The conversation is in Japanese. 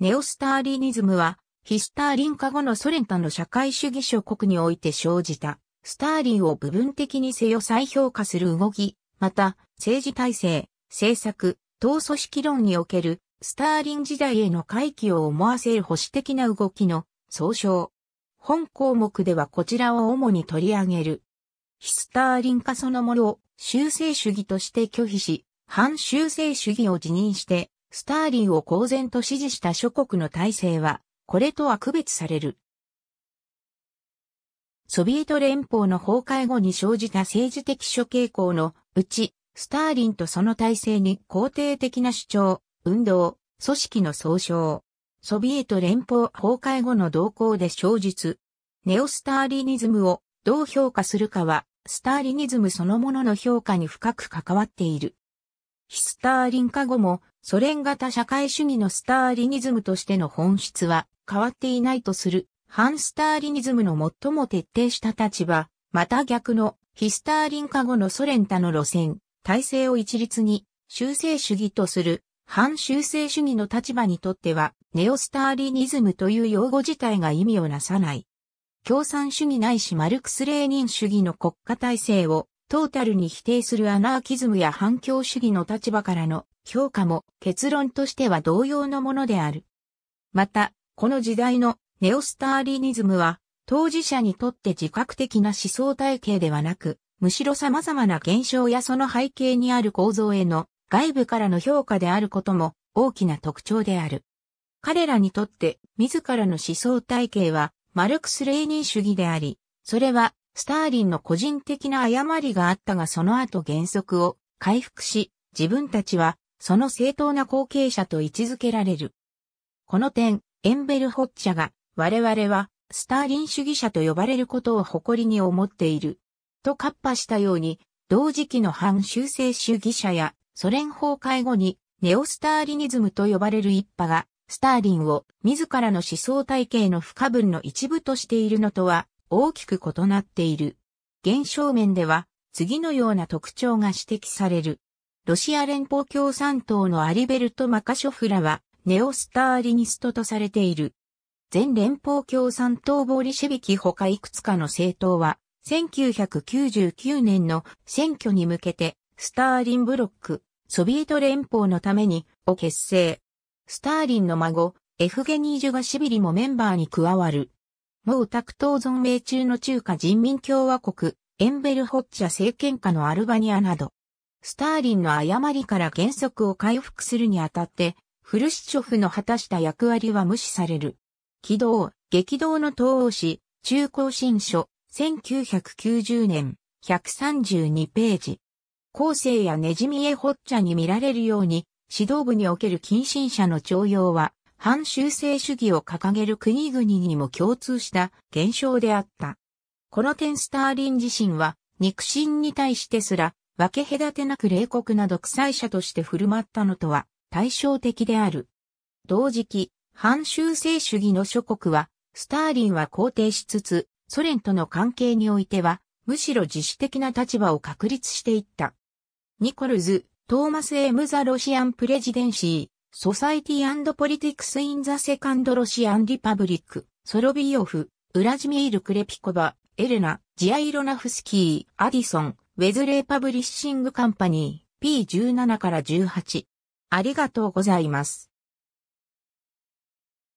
ネオスターリニズムは、ヒスターリン化後のソ連他の社会主義諸国において生じた、スターリンを部分的にせよ再評価する動き、また、政治体制、政策、党組織論における、スターリン時代への回帰を思わせる保守的な動きの総称。本項目ではこちらを主に取り上げる。ヒスターリン化そのものを修正主義として拒否し、反修正主義を辞任して、スターリンを公然と支持した諸国の体制は、これとは区別される。ソビエト連邦の崩壊後に生じた政治的諸傾向のうち、スターリンとその体制に肯定的な主張、運動、組織の総称。ソビエト連邦崩壊後の動向で生実。ネオスターリニズムをどう評価するかは、スターリニズムそのものの評価に深く関わっている。非スターリン化後も、ソ連型社会主義のスターリニズムとしての本質は変わっていないとする、反スターリニズムの最も徹底した立場、また逆の非スターリン化後のソ連他の路線、体制を一律に修正主義とする反修正主義の立場にとっては、ネオスターリニズムという用語自体が意味をなさない。共産主義ないしマルクス・レーニン主義の国家体制をトータルに否定するアナーキズムや反共主義の立場からの評価も結論としては同様のものである。また、この時代のネオスターリニズムは当事者にとって自覚的な思想体系ではなく、むしろ様々な現象やその背景にある構造への外部からの評価であることも大きな特徴である。彼らにとって自らの思想体系はマルクス・レーニン主義であり、それはスターリンの個人的な誤りがあったがその後原則を回復し、自分たちはその正当な後継者と位置づけられる。この点、エンベルホッチャが、我々はスターリン主義者と呼ばれることを誇りに思っている。とカッパしたように、同時期の反修正主義者やソ連崩壊後にネオスターリニズムと呼ばれる一派が、スターリンを自らの思想体系の不可分の一部としているのとは大きく異なっている。現象面では次のような特徴が指摘される。ロシア連邦共産党のアリベルト・マカショフラはネオスターリニストとされている。全連邦共産党ボーリシェビキほかいくつかの政党は1999年の選挙に向けてスターリンブロック、ソビエト連邦のためにを結成。スターリンの孫、エフゲニー・ジュガシビリもメンバーに加わる。毛沢東存命中の中華人民共和国、エンベルホッチャ政権下のアルバニアなど、スターリンの誤りから原則を回復するにあたって、フルシチョフの果たした役割は無視される。起動、激動の東欧史、中高新書、1990年、132ページ。後世やネジミエホッチャに見られるように、指導部における近親者の徴用は、反修正主義を掲げる国々にも共通した現象であった。この点スターリン自身は、肉親に対してすら、分け隔てなく冷酷な独裁者として振る舞ったのとは対照的である。同時期、反修正主義の諸国は、スターリンは肯定しつつ、ソ連との関係においては、むしろ自主的な立場を確立していった。ニコルズ、トーマス・エム・ザ・ロシアン・プレジデンシー、Society and Politics in the Second Russian Republic、ソロビオフ、ウラジミール・クレピコバ、エレナ、ジアイロナフスキー、アディソン、ウェズレーパブリッシングカンパニー、P17 から18。ありがとうございます。